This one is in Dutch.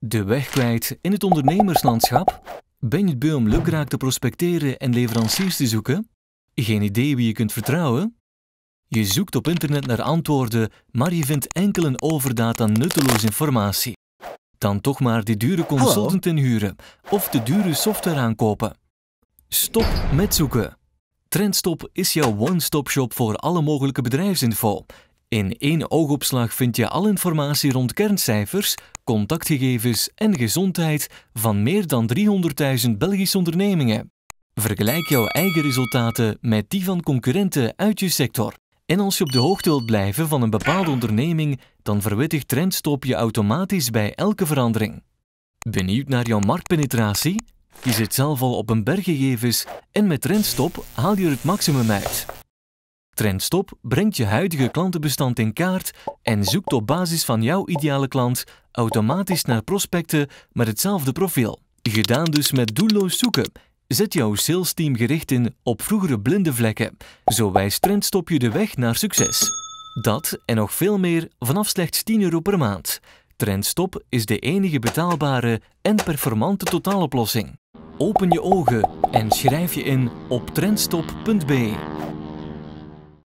De weg kwijt in het ondernemerslandschap? Ben je het om lukraak te prospecteren en leveranciers te zoeken? Geen idee wie je kunt vertrouwen? Je zoekt op internet naar antwoorden, maar je vindt enkel een overdaad aan nutteloze informatie. Dan toch maar die dure consultant inhuren of de dure software aankopen. Stop met zoeken. Trendstop is jouw one-stop shop voor alle mogelijke bedrijfsinfo. In één oogopslag vind je al informatie rond kerncijfers, contactgegevens en gezondheid van meer dan 300.000 Belgische ondernemingen. Vergelijk jouw eigen resultaten met die van concurrenten uit je sector. En als je op de hoogte wilt blijven van een bepaalde onderneming, dan verwittigt Trendstop je automatisch bij elke verandering. Benieuwd naar jouw marktpenetratie? Je het zelf al op een berggegevens en met Trendstop haal je er het maximum uit. Trendstop brengt je huidige klantenbestand in kaart en zoekt op basis van jouw ideale klant automatisch naar prospecten met hetzelfde profiel. Gedaan dus met doelloos zoeken. Zet jouw salesteam gericht in op vroegere blinde vlekken. Zo wijst Trendstop je de weg naar succes. Dat en nog veel meer vanaf slechts 10 euro per maand. Trendstop is de enige betaalbare en performante totaaloplossing. Open je ogen en schrijf je in op trendstop.be.